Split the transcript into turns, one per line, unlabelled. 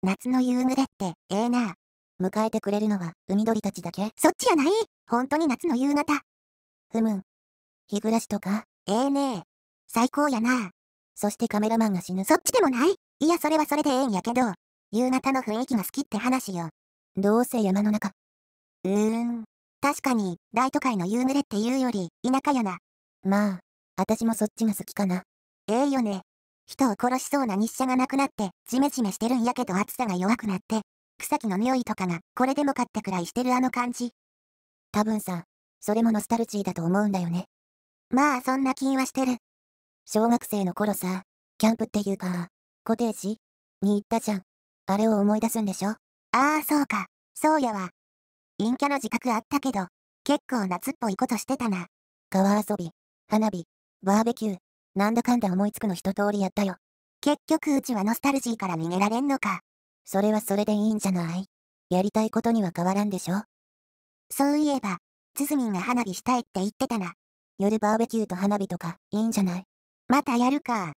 夏の夕暮れってええなあ。迎えてくれるのは海鳥たちだ
けそっちやない本当に夏の夕方。ふむん。日暮らしとかええねえ。最高やなあ。そしてカメラマンが死ぬ。そっちでもないいや、それはそれでええんやけど、夕方の雰囲気が好きって話よ。どうせ山の中。うーん。確かに、大都会の夕暮れっていうより、田舎やな。まあ、私もそっちが好きかな。ええよね。人を殺しそうな日射がなくなって、ジメジメしてるんやけど暑さが弱くなって、草木の匂いとかが、これでもかってくらいしてるあの感じ。多分さ、それもノスタルジーだと思うんだよね。まあそんな気はしてる。小学生の頃さ、キャンプっていうか、コテージに行ったじゃん。あれを思い出すんでしょああそうか、そうやわ。陰キャの自覚あったけど、結構夏っぽいことしてたな。川遊び、花火、バーベキュー、なんだかんだ思いつくの一通りやったよ。結局うちはノスタルジーから逃げられんのか。それはそれでいいんじゃないやりたいことには変わらんでしょそういえば、つづみんが花火したいって言ってたな。夜バーベキューと花火とか、
いいんじゃないまたやるか。